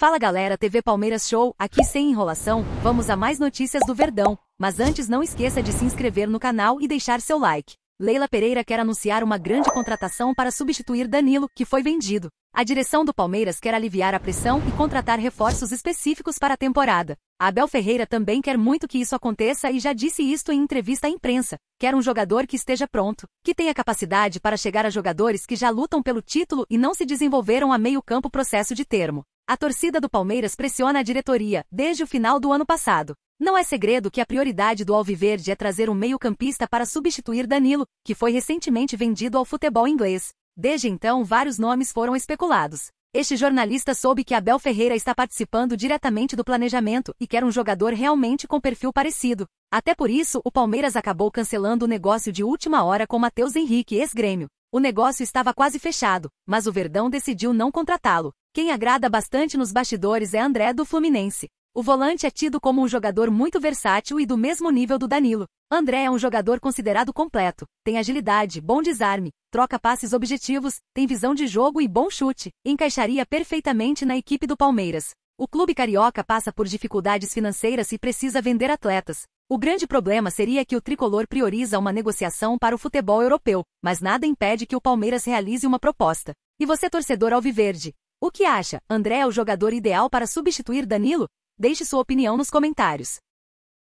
Fala galera, TV Palmeiras Show, aqui sem enrolação, vamos a mais notícias do Verdão, mas antes não esqueça de se inscrever no canal e deixar seu like. Leila Pereira quer anunciar uma grande contratação para substituir Danilo, que foi vendido. A direção do Palmeiras quer aliviar a pressão e contratar reforços específicos para a temporada. A Abel Ferreira também quer muito que isso aconteça e já disse isto em entrevista à imprensa. Quer um jogador que esteja pronto, que tenha capacidade para chegar a jogadores que já lutam pelo título e não se desenvolveram a meio campo processo de termo. A torcida do Palmeiras pressiona a diretoria desde o final do ano passado. Não é segredo que a prioridade do Alviverde é trazer um meio-campista para substituir Danilo, que foi recentemente vendido ao futebol inglês. Desde então, vários nomes foram especulados. Este jornalista soube que Abel Ferreira está participando diretamente do planejamento e quer um jogador realmente com perfil parecido. Até por isso, o Palmeiras acabou cancelando o negócio de última hora com Matheus Henrique, ex-grêmio. O negócio estava quase fechado, mas o Verdão decidiu não contratá-lo. Quem agrada bastante nos bastidores é André do Fluminense. O volante é tido como um jogador muito versátil e do mesmo nível do Danilo. André é um jogador considerado completo. Tem agilidade, bom desarme, troca passes objetivos, tem visão de jogo e bom chute. Encaixaria perfeitamente na equipe do Palmeiras. O clube carioca passa por dificuldades financeiras e precisa vender atletas. O grande problema seria que o tricolor prioriza uma negociação para o futebol europeu, mas nada impede que o Palmeiras realize uma proposta. E você, torcedor alviverde? O que acha? André é o jogador ideal para substituir Danilo? Deixe sua opinião nos comentários.